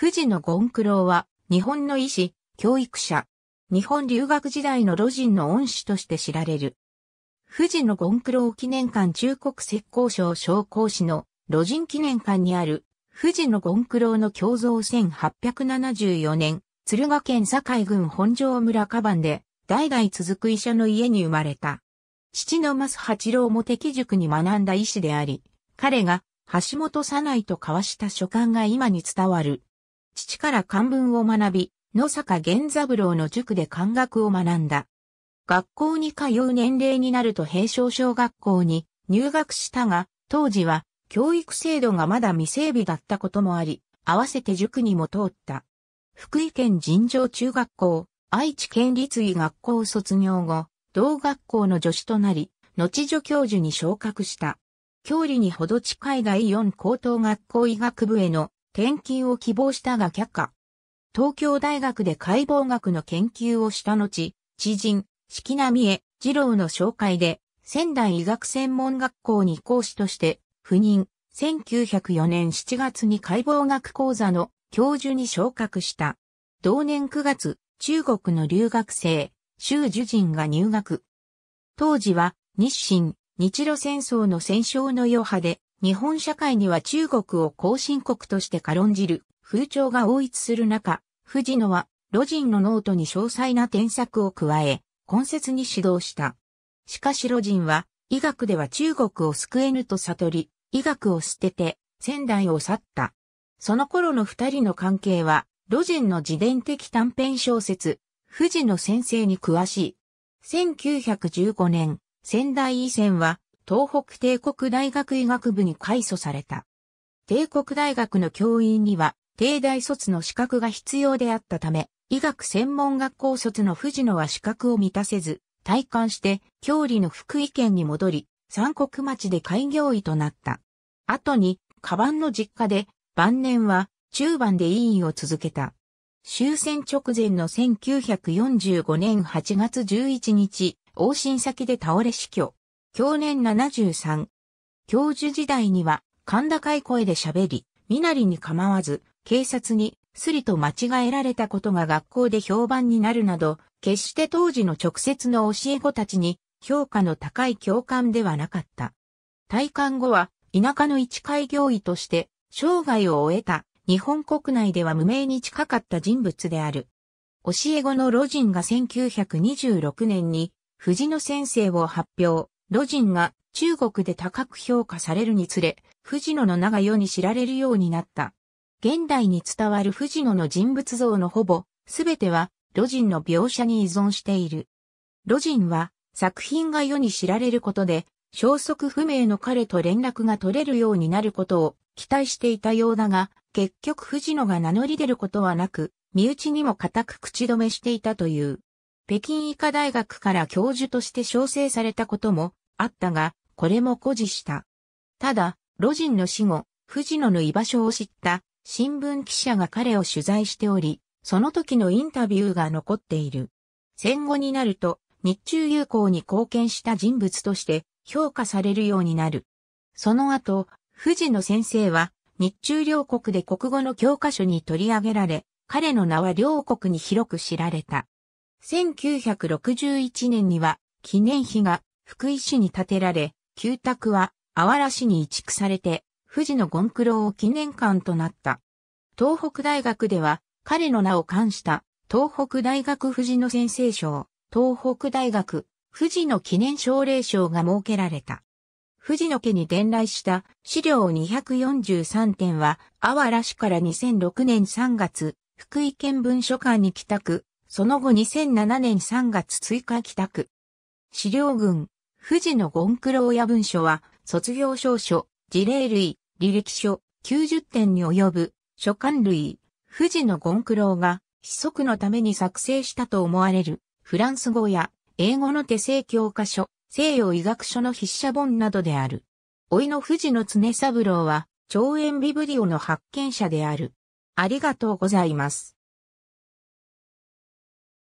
藤野クロ郎は、日本の医師、教育者、日本留学時代の路人の恩師として知られる。藤野クロ郎記念館中国石膏省商工士の路人記念館にある、藤野クロ郎の胸像1874年、鶴ヶ県堺郡本庄村カバンで、代々続く医者の家に生まれた。父の増八郎も敵塾に学んだ医師であり、彼が橋本左内と交わした書簡が今に伝わる父から漢文を学び、野坂源三郎の塾で漢学を学んだ。学校に通う年齢になると平昌小学校に入学したが、当時は教育制度がまだ未整備だったこともあり、合わせて塾にも通った。福井県尋常中学校、愛知県立医学校卒業後、同学校の助手となり、後助教授に昇格した。教理にほど近い第四高等学校医学部への転勤を希望したが却下。東京大学で解剖学の研究をした後、知人、四季並江、二郎の紹介で、仙台医学専門学校に講師として、赴任、1904年7月に解剖学講座の教授に昇格した。同年9月、中国の留学生、周樹人が入学。当時は、日清、日露戦争の戦勝の余波で、日本社会には中国を後進国として軽んじる風潮が大一する中、藤野は、魯人のノートに詳細な添削を加え、根節に指導した。しかし魯人は、医学では中国を救えぬと悟り、医学を捨てて、仙台を去った。その頃の二人の関係は、魯人の自伝的短編小説、藤野先生に詳しい。1915年、仙台医線は、東北帝国大学医学部に改祖された。帝国大学の教員には、帝大卒の資格が必要であったため、医学専門学校卒の藤野は資格を満たせず、退官して、郷里の福井県に戻り、三国町で開業医となった。後に、カバンの実家で、晩年は、中盤で委員を続けた。終戦直前の1945年8月11日、往診先で倒れ死去。享年73。教授時代には、甲高い声で喋り、身なりに構わず、警察にすりと間違えられたことが学校で評判になるなど、決して当時の直接の教え子たちに評価の高い教官ではなかった。退官後は、田舎の一開業医として、生涯を終えた、日本国内では無名に近かった人物である。教え子の老人が1926年に、藤野先生を発表。魯迅が中国で高く評価されるにつれ、藤野の名が世に知られるようになった。現代に伝わる藤野の人物像のほぼ、すべては、魯迅の描写に依存している。魯迅は、作品が世に知られることで、消息不明の彼と連絡が取れるようになることを期待していたようだが、結局藤野が名乗り出ることはなく、身内にも固く口止めしていたという。北京医科大学から教授として招請されたことも、あったが、これも誇示した。ただ、魯人の死後、藤野の居場所を知った新聞記者が彼を取材しており、その時のインタビューが残っている。戦後になると、日中友好に貢献した人物として評価されるようになる。その後、藤野先生は、日中両国で国語の教科書に取り上げられ、彼の名は両国に広く知られた。1961年には記念碑が福井市に建てられ、旧宅は、あわら市に移築されて、富士のゴンクロを記念館となった。東北大学では、彼の名を冠した、東北大学富士の先生賞、東北大学富士の記念奨励賞が設けられた。富士の家に伝来した資料243点は、あわら市から2006年3月、福井県文書館に帰宅、その後2007年3月追加帰宅。資料群、富士のゴンクロや文書は、卒業証書、事例類、履歴書、90点に及ぶ、書簡類、富士のゴンクロが、子息のために作成したと思われる、フランス語や、英語の手製教科書、西洋医学書の筆者本などである。老いの富士の常三郎は、長縁ビブリオの発見者である。ありがとうございます。